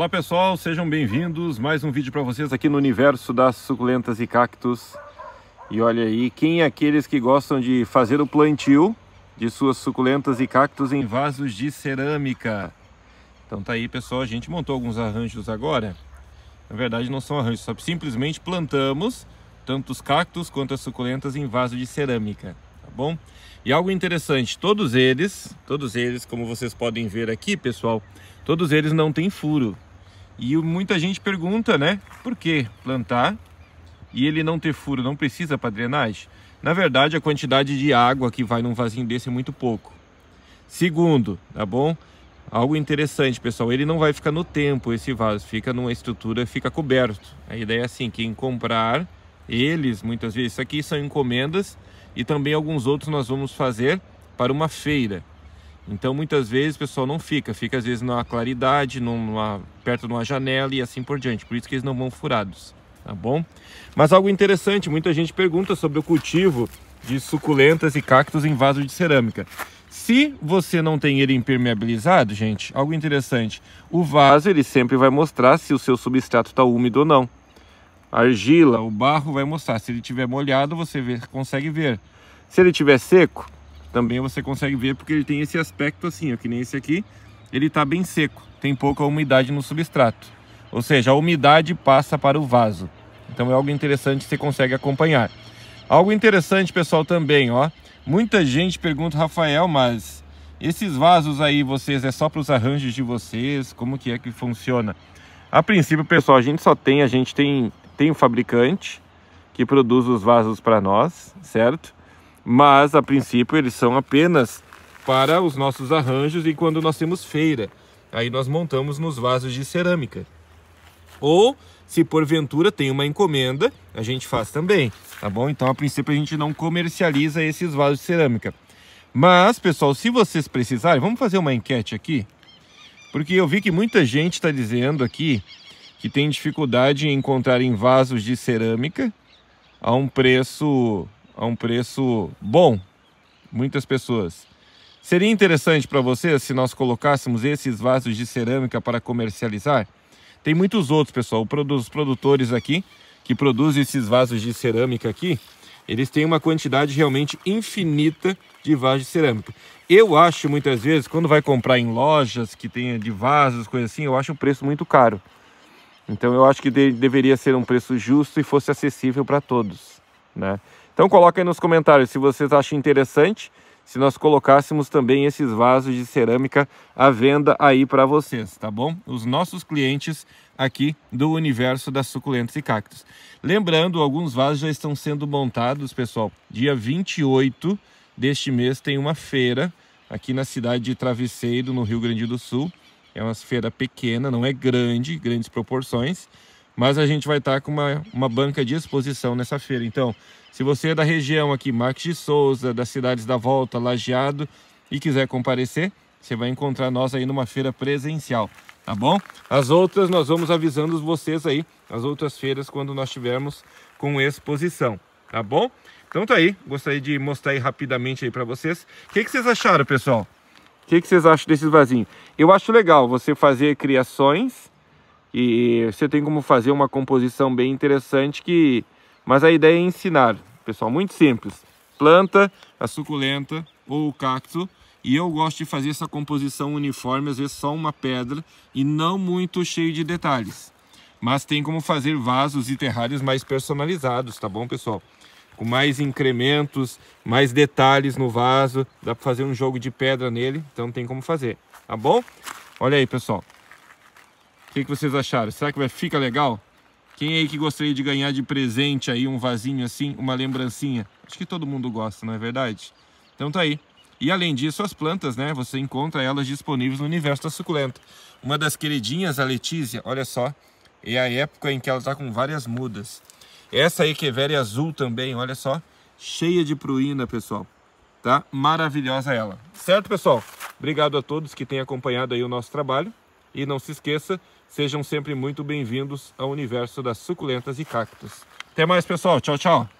Olá pessoal, sejam bem-vindos. Mais um vídeo para vocês aqui no universo das suculentas e cactos. E olha aí, quem é aqueles que gostam de fazer o plantio de suas suculentas e cactos em vasos de cerâmica? Então tá aí pessoal, a gente montou alguns arranjos agora. Na verdade não são arranjos, só simplesmente plantamos tanto os cactos quanto as suculentas em vaso de cerâmica, tá bom? E algo interessante, todos eles, todos eles, como vocês podem ver aqui, pessoal, todos eles não têm furo, e muita gente pergunta, né? Por que plantar e ele não ter furo? Não precisa para drenagem? Na verdade, a quantidade de água que vai num vasinho desse é muito pouco. Segundo, tá bom? Algo interessante, pessoal, ele não vai ficar no tempo esse vaso, fica numa estrutura, fica coberto. A ideia é assim, quem comprar, eles, muitas vezes, isso aqui são encomendas e também alguns outros nós vamos fazer para uma feira. Então muitas vezes o pessoal não fica, fica às vezes na claridade, numa, perto de uma janela e assim por diante. Por isso que eles não vão furados, tá bom? Mas algo interessante, muita gente pergunta sobre o cultivo de suculentas e cactos em vaso de cerâmica. Se você não tem ele impermeabilizado, gente, algo interessante, o vaso ele sempre vai mostrar se o seu substrato está úmido ou não. A argila, o barro vai mostrar. Se ele tiver molhado, você vê, consegue ver. Se ele tiver seco, também você consegue ver porque ele tem esse aspecto assim, ó, que nem esse aqui, ele está bem seco, tem pouca umidade no substrato. Ou seja, a umidade passa para o vaso. Então é algo interessante que você consegue acompanhar. Algo interessante, pessoal, também, ó. Muita gente pergunta, Rafael, mas esses vasos aí, vocês, é só para os arranjos de vocês? Como que é que funciona? A princípio, pessoal, a gente só tem, a gente tem, tem o um fabricante que produz os vasos para nós, certo? mas a princípio eles são apenas para os nossos arranjos e quando nós temos feira. Aí nós montamos nos vasos de cerâmica. Ou se porventura tem uma encomenda, a gente faz também, tá bom? Então a princípio a gente não comercializa esses vasos de cerâmica. Mas, pessoal, se vocês precisarem, vamos fazer uma enquete aqui? Porque eu vi que muita gente está dizendo aqui que tem dificuldade em encontrar em vasos de cerâmica a um preço a um preço bom. Muitas pessoas. Seria interessante para vocês se nós colocássemos esses vasos de cerâmica para comercializar? Tem muitos outros, pessoal. Os produtores aqui que produzem esses vasos de cerâmica aqui, eles têm uma quantidade realmente infinita de vasos de cerâmica. Eu acho muitas vezes, quando vai comprar em lojas que tenha de vasos, coisas assim, eu acho o preço muito caro. Então eu acho que de deveria ser um preço justo e fosse acessível para todos, né? Então coloca aí nos comentários se vocês tá acham interessante se nós colocássemos também esses vasos de cerâmica à venda aí para vocês, tá bom? Os nossos clientes aqui do universo das suculentas e cactos. Lembrando, alguns vasos já estão sendo montados, pessoal. Dia 28 deste mês tem uma feira aqui na cidade de Travesseiro, no Rio Grande do Sul. É uma feira pequena, não é grande, grandes proporções, mas a gente vai estar com uma, uma banca de exposição nessa feira. Então, se você é da região aqui, Marques de Souza, das cidades da Volta, Lajeado, e quiser comparecer, você vai encontrar nós aí numa feira presencial, tá bom? As outras nós vamos avisando vocês aí, as outras feiras quando nós tivermos com exposição, tá bom? Então tá aí, gostaria de mostrar aí rapidamente aí para vocês. O que, que vocês acharam, pessoal? O que, que vocês acham desses vasinhos? Eu acho legal você fazer criações e você tem como fazer uma composição bem interessante que... Mas a ideia é ensinar, pessoal, muito simples. Planta, a suculenta ou o cacto. E eu gosto de fazer essa composição uniforme, às vezes só uma pedra e não muito cheio de detalhes. Mas tem como fazer vasos e terrários mais personalizados, tá bom, pessoal? Com mais incrementos, mais detalhes no vaso. Dá para fazer um jogo de pedra nele, então tem como fazer, tá bom? Olha aí, pessoal. O que, que vocês acharam? Será que vai fica legal? Quem aí que gostaria de ganhar de presente aí um vasinho assim, uma lembrancinha? Acho que todo mundo gosta, não é verdade? Então tá aí. E além disso, as plantas, né? Você encontra elas disponíveis no universo da suculenta. Uma das queridinhas, a Letícia, olha só, é a época em que ela tá com várias mudas. Essa aí que é velha azul também, olha só, cheia de pruína, pessoal. Tá? Maravilhosa ela. Certo, pessoal? Obrigado a todos que têm acompanhado aí o nosso trabalho. E não se esqueça Sejam sempre muito bem-vindos ao universo das suculentas e cactos. Até mais, pessoal. Tchau, tchau.